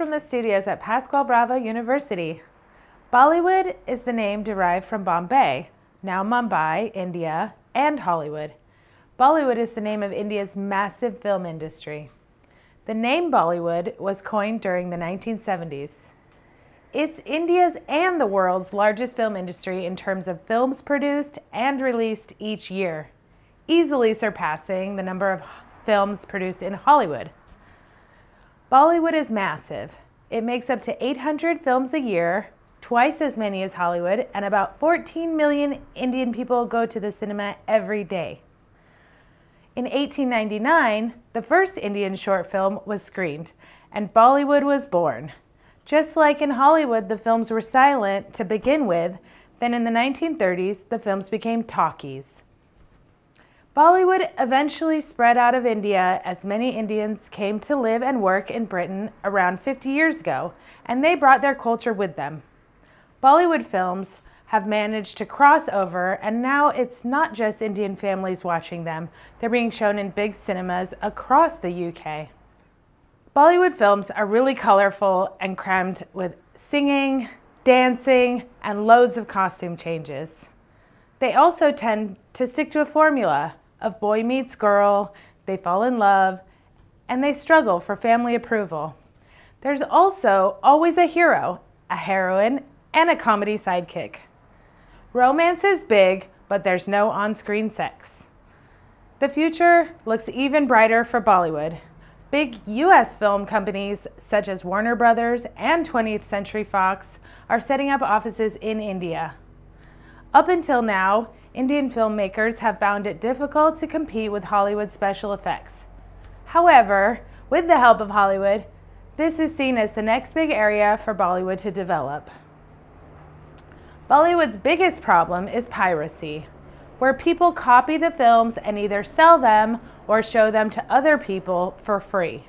from the studios at Pascual Bravo University. Bollywood is the name derived from Bombay, now Mumbai, India, and Hollywood. Bollywood is the name of India's massive film industry. The name Bollywood was coined during the 1970s. It's India's and the world's largest film industry in terms of films produced and released each year, easily surpassing the number of films produced in Hollywood. Bollywood is massive. It makes up to 800 films a year, twice as many as Hollywood, and about 14 million Indian people go to the cinema every day. In 1899, the first Indian short film was screened, and Bollywood was born. Just like in Hollywood, the films were silent to begin with, then in the 1930s, the films became talkies. Bollywood eventually spread out of India as many Indians came to live and work in Britain around 50 years ago, and they brought their culture with them. Bollywood films have managed to cross over, and now it's not just Indian families watching them, they're being shown in big cinemas across the UK. Bollywood films are really colorful and crammed with singing, dancing, and loads of costume changes. They also tend to stick to a formula of boy meets girl, they fall in love, and they struggle for family approval. There's also always a hero, a heroine, and a comedy sidekick. Romance is big, but there's no on screen sex. The future looks even brighter for Bollywood. Big US film companies such as Warner Brothers and 20th Century Fox are setting up offices in India. Up until now, Indian filmmakers have found it difficult to compete with Hollywood special effects. However, with the help of Hollywood, this is seen as the next big area for Bollywood to develop. Bollywood's biggest problem is piracy, where people copy the films and either sell them or show them to other people for free.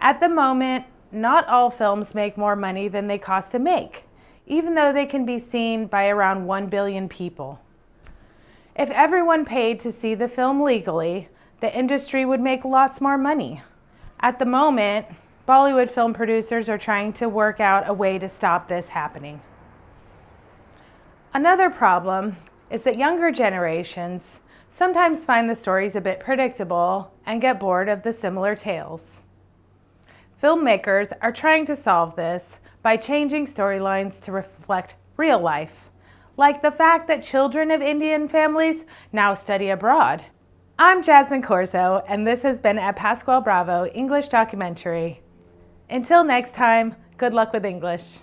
At the moment, not all films make more money than they cost to make, even though they can be seen by around 1 billion people. If everyone paid to see the film legally, the industry would make lots more money. At the moment, Bollywood film producers are trying to work out a way to stop this happening. Another problem is that younger generations sometimes find the stories a bit predictable and get bored of the similar tales. Filmmakers are trying to solve this by changing storylines to reflect real life like the fact that children of Indian families now study abroad. I'm Jasmine Corzo, and this has been a Pasquale Bravo English documentary. Until next time, good luck with English.